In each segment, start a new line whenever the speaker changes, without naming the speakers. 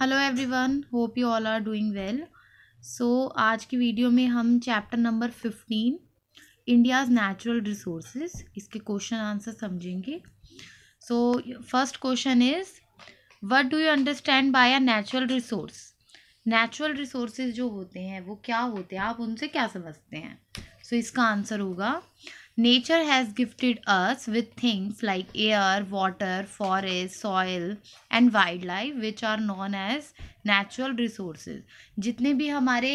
Hello everyone hope you all are doing well so आज की video में हम chapter number fifteen India's natural resources इसके question answer समझेंगे so first question is what do you understand by a natural resource natural resources जो होते हैं वो क्या होते हैं आप उनसे क्या समझते हैं सो so, इसका आंसर होगा nature has gifted us with things like air water forest soil and wild life which are known as natural resources जितने भी हमारे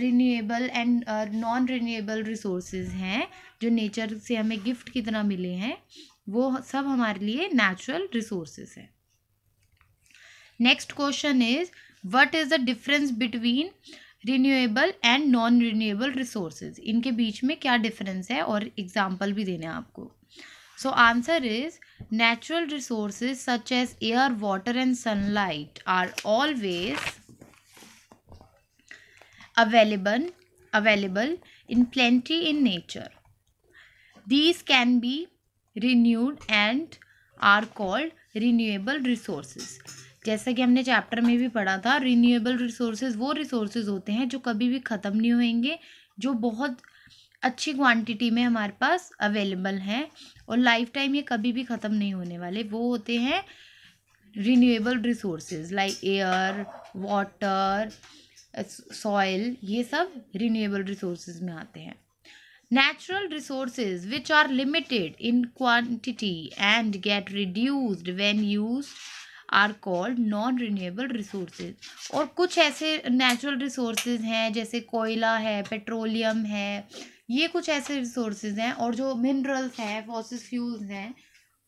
renewable and non renewable resources हैं जो नेचर से हमें गिफ्ट की तरह मिले हैं वो सब हमारे लिए नेचुरल रिसोर्सेज हैं next question is what is the difference between renewable and non renewable resources इनके बीच में क्या डिफरेंस है और एग्जाम्पल भी देने हैं आपको so answer is natural resources such as air water and sunlight are always available available in plenty in nature these can be renewed and are called renewable resources जैसा कि हमने चैप्टर में भी पढ़ा था रीन्यूएबल रिसोर्सेज वो resources होते हैं जो कभी भी ख़त्म नहीं होंगे जो बहुत अच्छी क्वांटिटी में हमारे पास अवेलेबल हैं और लाइफ टाइम ये कभी भी ख़त्म नहीं होने वाले वो होते हैं renewable resources like air water soil ये सब रीन्यूएबल रिसोर्सेज में आते हैं natural resources which are limited in quantity and get reduced when used are called non renewable resources और कुछ ऐसे नेचुरल रिसोर्सेज हैं जैसे कोयला है पेट्रोलियम है ये कुछ ऐसे रिसोर्सेज हैं और जो मिनरल्स हैं फॉसिस फ्यूल्स हैं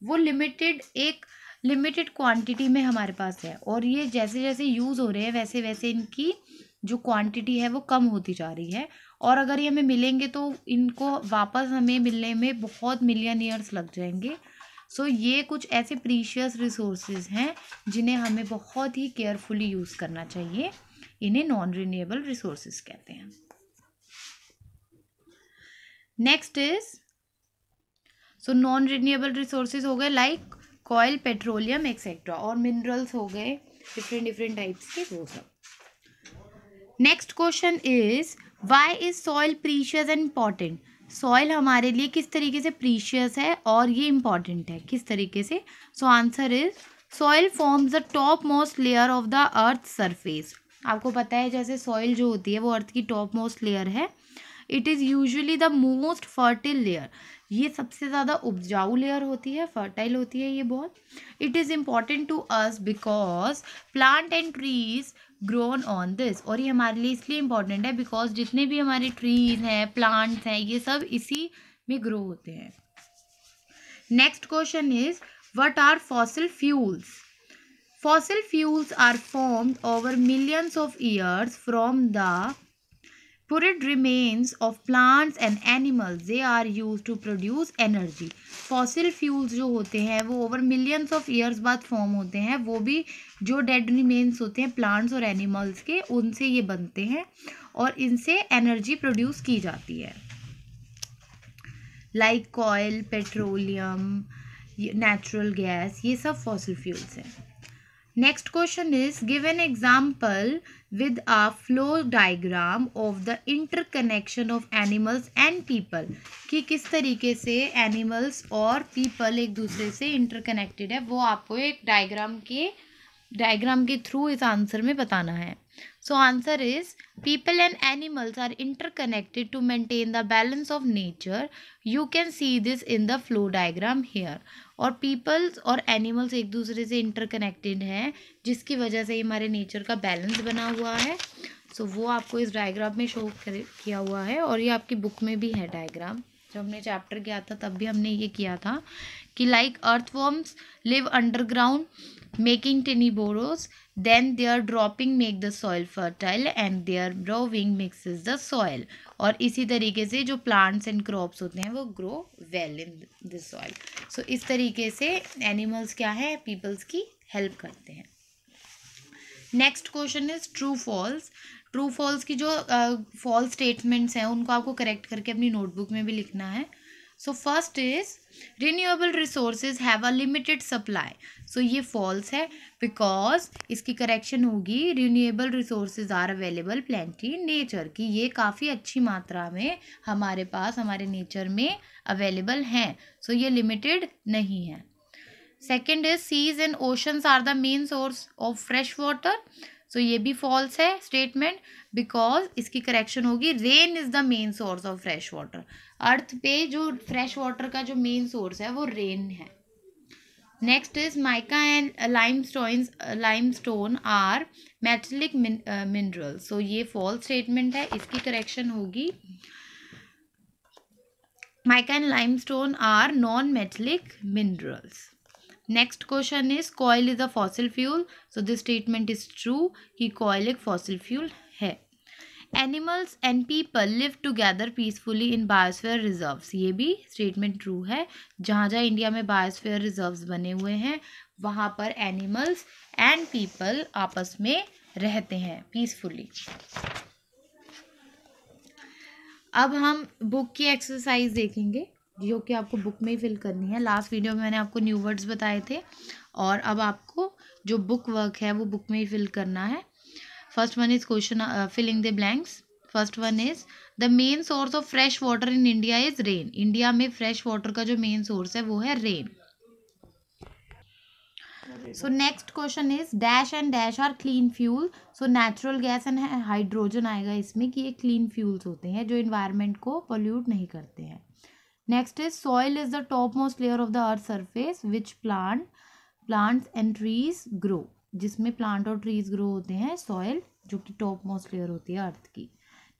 वो लिमिटेड एक लिमिटेड क्वांटिटी में हमारे पास है और ये जैसे जैसे यूज़ हो रहे हैं वैसे वैसे इनकी जो क्वांटिटी है वो कम होती जा रही है और अगर ये हमें मिलेंगे तो इनको वापस हमें मिलने में बहुत मिलियन ईयर्स लग जाएंगे सो so, ये कुछ ऐसे प्रीशियस रिसोर्सेज हैं जिन्हें हमें बहुत ही केयरफुली यूज़ करना चाहिए इन्हें नॉन रिन्यूएबल रिसोर्सेज कहते हैं next is so non renewable resources हो गए लाइक कॉयल पेट्रोलियम एक्सेट्रा और मिनरल्स हो गए डिफरेंट डिफरेंट टाइप्स के वो सब next question is why is soil precious and important soil हमारे लिए किस तरीके से प्रीशियस है और ये इम्पॉर्टेंट है किस तरीके से so answer is soil forms the top most layer of the earth surface आपको पता है जैसे सॉइल जो होती है वो अर्थ की टॉप मोस्ट लेयर है it is usually the most fertile layer ये सबसे ज़्यादा उपजाऊ लेयर होती है फर्टाइल होती है ये बहुत it is important to us because plant and trees grown on this और ये हमारे लिए इसलिए इम्पॉर्टेंट है बिकॉज जितने भी हमारे ट्रीज हैं प्लांट्स हैं ये सब इसी में ग्रो होते हैं next question is what are fossil fuels fossil fuels are formed over millions of years from the Purid remains of plants and animals they are use to produce energy fossil fuels जो होते हैं वो over millions of years बाद form होते हैं वो भी जो डेड रिमेन्स होते हैं प्लांट्स और एनिमल्स के उनसे ये बनते हैं और इनसे एनर्जी प्रोड्यूस की जाती है like coal petroleum natural gas ये सब फॉसिल फ्यूल्स हैं next question is give an example with a flow diagram of the interconnection of animals and people कि किस तरीके से एनिमल्स और पीपल एक दूसरे से इंटर कनेक्टेड है वो आपको एक डायग्राम के डायग्राम के थ्रू इस आंसर में बताना है So answer is people and animals are interconnected to maintain the balance of nature. You can see this in the flow diagram here. और peoples और animals एक दूसरे से interconnected हैं जिसकी वजह से हमारे nature का balance बना हुआ है सो so, वो आपको इस डायग्राम में शो किया हुआ है और ये आपकी बुक में भी है डायग्राम जब हमने चैप्टर किया था तब भी हमने ये किया था कि like earthworms live underground making टेनीबोरोस then they are dropping make the soil fertile and they are growing mix is the soil और इसी तरीके से जो प्लांट्स एंड क्रॉप्स होते हैं वो grow well in the soil so इस तरीके से एनिमल्स क्या है पीपल्स की हेल्प करते हैं next question is true false true false की जो फॉल्स uh, स्टेटमेंट्स हैं उनको आपको करेक्ट करके अपनी नोटबुक में भी लिखना है so first is renewable resources have a limited supply so ये फॉल्स है बिकॉज इसकी करेक्शन होगी renewable resources are available plenty nature की ये काफ़ी अच्छी मात्रा में हमारे पास हमारे नेचर में अवेलेबल हैं सो so ये लिमिटेड नहीं है second is seas and oceans are the main source of fresh water so ये भी फॉल्स है स्टेटमेंट बिकॉज इसकी करेक्शन होगी rain is the main source of fresh water earth पे जो फ्रेश वाटर का जो मेन सोर्स है वो रेन है next is mica and limestones limestone are metallic mineral so ये फॉल्स स्टेटमेंट है इसकी करेक्शन होगी mica and limestone are non metallic minerals next question is coal is a fossil fuel so this statement is true कि coal एक fossil fuel है animals and people live together peacefully in biosphere reserves ये भी statement true है जहाँ जहाँ India में biosphere reserves बने हुए हैं वहाँ पर एनिमल्स एंड पीपल आपस में रहते हैं पीसफुली अब हम बुक की एक्सरसाइज देखेंगे जो कि आपको बुक में ही फिल करनी है लास्ट वीडियो में मैंने आपको न्यू वर्ड्स बताए थे और अब आपको जो बुक वर्क है वो बुक में ही फिल करना है first one is question filling the blanks first one is the main source of fresh water in India is rain India में फ्रेश वाटर का जो मेन सोर्स है वो है rain so next question is dash and dash are clean fuel so natural gas and hydrogen आएगा इसमें कि ये क्लीन फ्यूल्स होते हैं जो इन्वायरमेंट को पोल्यूट नहीं करते हैं next is is is the top most layer of the earth surface which plant plants and trees grow जिसमें प्लांट और ट्रीज ग्रो होते हैं सॉयल जो कि टॉप मोस्ट लेयर होती है अर्थ की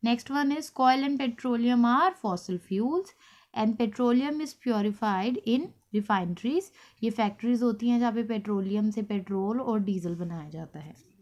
next one is coal and petroleum are fossil fuels and petroleum is purified in refineries ये फैक्ट्रीज होती हैं जहाँ पे पेट्रोलियम से पेट्रोल और डीजल बनाया जाता है